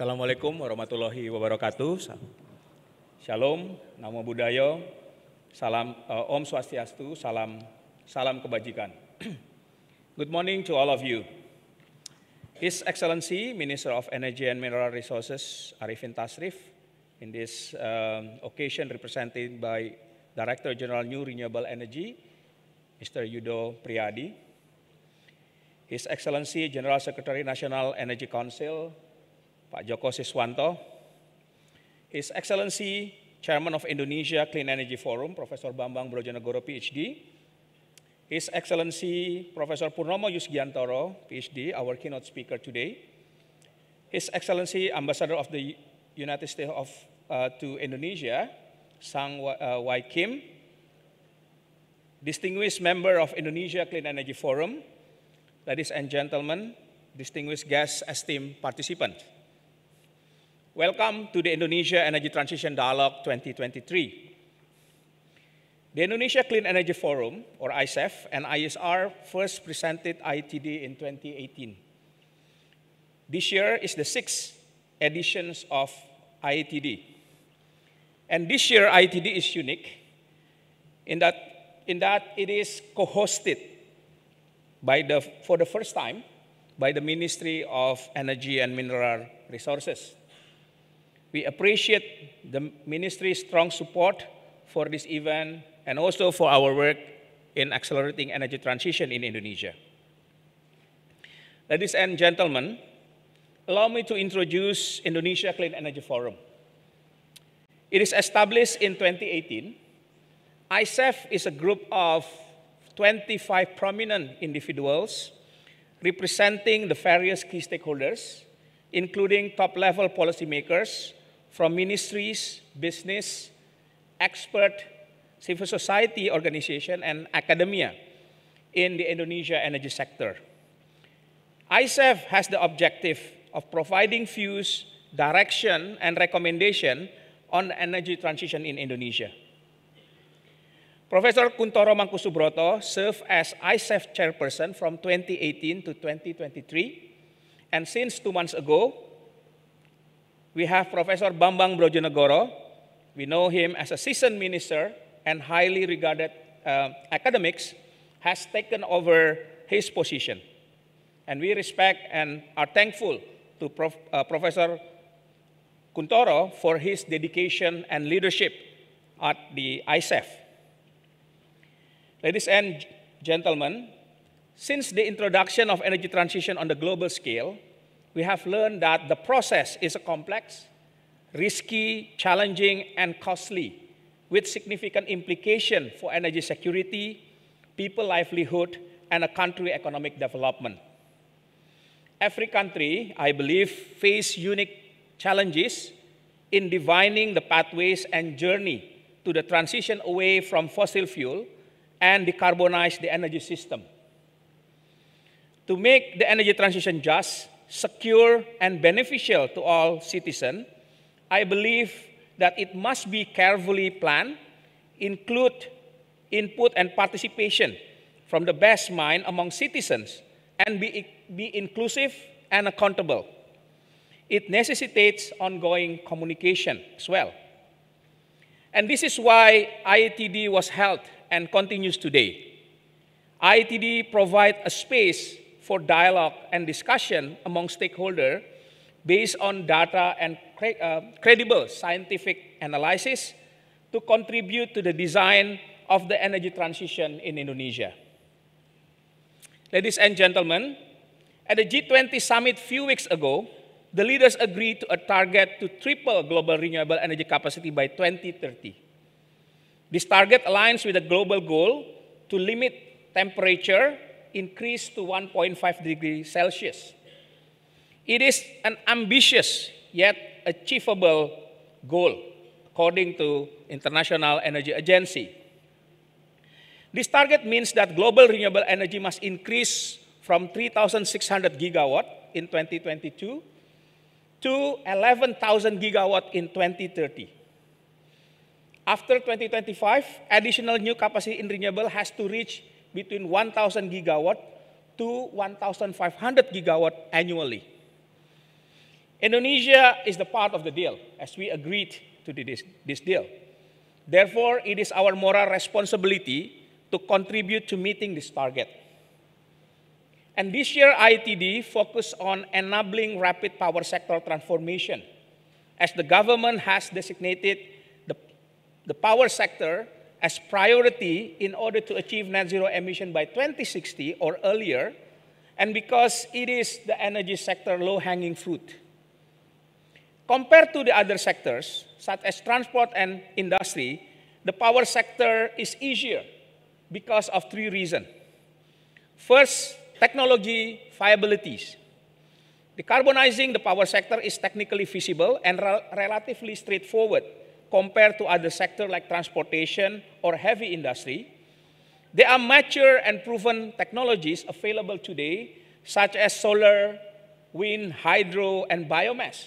Assalamualaikum warahmatullahi wabarakatuh. Shalom, Namo Buddhaya, salam uh, Om Swastiastu, salam salam kebajikan. Good morning to all of you. His Excellency Minister of Energy and Mineral Resources Arifin Tasrif, in this um, occasion represented by Director General New Renewable Energy, Mr. Yudo Priyadi, His Excellency General Secretary National Energy Council, Pak Joko Siswanto, His Excellency Chairman of Indonesia Clean Energy Forum, Professor Bambang Brojonegoro, PhD, His Excellency Professor Purnomo Yusgiantoro, PhD, our keynote speaker today, His Excellency Ambassador of the United States of, uh, to Indonesia, Sang uh, Wai Kim, distinguished member of Indonesia Clean Energy Forum, ladies and gentlemen, distinguished guests, esteemed participants. Welcome to the Indonesia Energy Transition Dialogue 2023. The Indonesia Clean Energy Forum, or ICEF, and ISR first presented ITD in 2018. This year is the sixth editions of IETD. And this year IETD is unique in that, in that it is co-hosted by the, for the first time by the Ministry of Energy and Mineral Resources, we appreciate the ministry's strong support for this event and also for our work in accelerating energy transition in Indonesia. Ladies and gentlemen, allow me to introduce Indonesia Clean Energy Forum. It is established in 2018. ICEF is a group of 25 prominent individuals representing the various key stakeholders, including top-level policymakers, from ministries, business, expert, civil society organization, and academia in the Indonesia energy sector. ICEF has the objective of providing views, direction, and recommendation on energy transition in Indonesia. Professor Kuntoro Mangkusubroto served as ICEF chairperson from 2018 to 2023, and since two months ago, we have Professor Bambang Brojonegoro. We know him as a seasoned minister and highly regarded uh, academics has taken over his position. And we respect and are thankful to Prof, uh, Professor Kuntoro for his dedication and leadership at the ISAF. Ladies and gentlemen, since the introduction of energy transition on the global scale, we have learned that the process is complex, risky, challenging, and costly, with significant implication for energy security, people livelihood, and a country economic development. Every country, I believe, face unique challenges in defining the pathways and journey to the transition away from fossil fuel and decarbonize the energy system. To make the energy transition just, secure, and beneficial to all citizens, I believe that it must be carefully planned, include input and participation from the best mind among citizens, and be, be inclusive and accountable. It necessitates ongoing communication as well. And this is why IATD was held and continues today. IATD provides a space for dialogue and discussion among stakeholders based on data and cre uh, credible scientific analysis to contribute to the design of the energy transition in Indonesia. Ladies and gentlemen, at the G20 summit a few weeks ago, the leaders agreed to a target to triple global renewable energy capacity by 2030. This target aligns with the global goal to limit temperature Increase to 1.5 degrees Celsius. It is an ambitious yet achievable goal according to International Energy Agency. This target means that global renewable energy must increase from 3,600 gigawatt in 2022 to 11,000 gigawatt in 2030. After 2025, additional new capacity in renewable has to reach between 1,000 gigawatt to 1,500 gigawatt annually. Indonesia is the part of the deal, as we agreed to this, this deal. Therefore, it is our moral responsibility to contribute to meeting this target. And this year, ITD focused on enabling rapid power sector transformation, as the government has designated the, the power sector as priority in order to achieve net zero emission by 2060 or earlier, and because it is the energy sector low-hanging fruit. Compared to the other sectors, such as transport and industry, the power sector is easier because of three reasons. First, technology viabilities. Decarbonizing the power sector is technically feasible and re relatively straightforward compared to other sectors like transportation or heavy industry. There are mature and proven technologies available today, such as solar, wind, hydro, and biomass,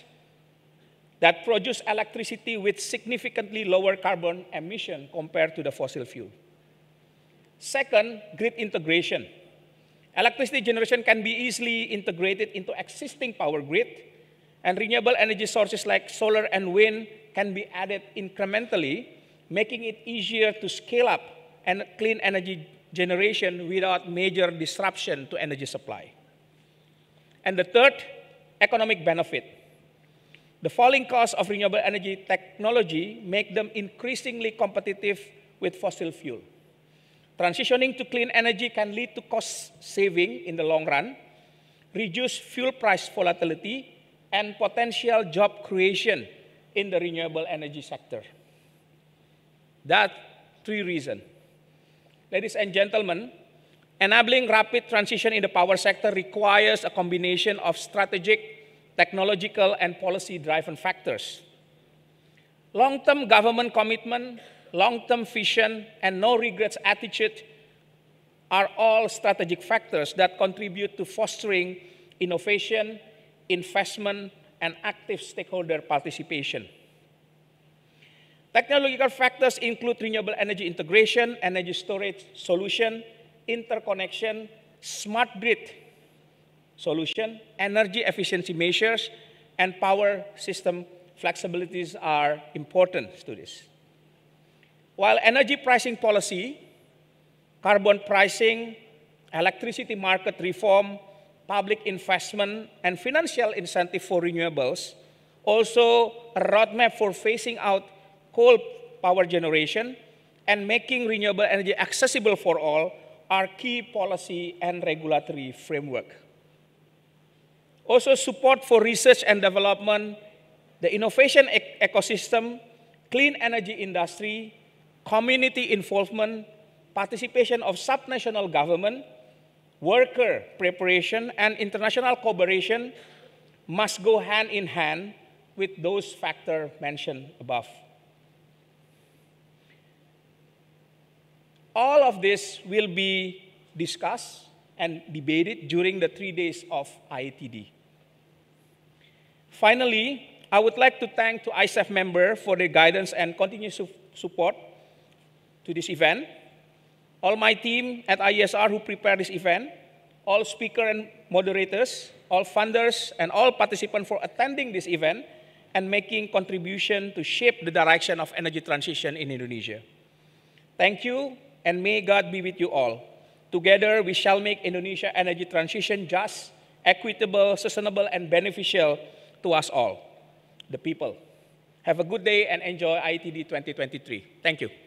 that produce electricity with significantly lower carbon emission compared to the fossil fuel. Second, grid integration. Electricity generation can be easily integrated into existing power grid and renewable energy sources like solar and wind can be added incrementally, making it easier to scale up and clean energy generation without major disruption to energy supply. And the third, economic benefit. The falling costs of renewable energy technology make them increasingly competitive with fossil fuel. Transitioning to clean energy can lead to cost saving in the long run, reduce fuel price volatility, and potential job creation in the renewable energy sector. That three reasons. Ladies and gentlemen, enabling rapid transition in the power sector requires a combination of strategic, technological, and policy-driven factors. Long-term government commitment, long-term vision, and no-regrets attitude are all strategic factors that contribute to fostering innovation investment, and active stakeholder participation. Technological factors include renewable energy integration, energy storage solution, interconnection, smart grid solution, energy efficiency measures, and power system flexibilities are important to this. While energy pricing policy, carbon pricing, electricity market reform, public investment and financial incentive for renewables, also a roadmap for phasing out coal power generation and making renewable energy accessible for all are key policy and regulatory framework. Also support for research and development, the innovation ecosystem, clean energy industry, community involvement, participation of subnational government, worker preparation and international cooperation must go hand in hand with those factors mentioned above. All of this will be discussed and debated during the three days of IATD. Finally, I would like to thank to ISAF member for their guidance and continued su support to this event. All my team at IESR who prepared this event, all speakers and moderators, all funders, and all participants for attending this event and making contribution to shape the direction of energy transition in Indonesia. Thank you, and may God be with you all. Together, we shall make Indonesia energy transition just, equitable, sustainable, and beneficial to us all, the people. Have a good day and enjoy ITD 2023. Thank you.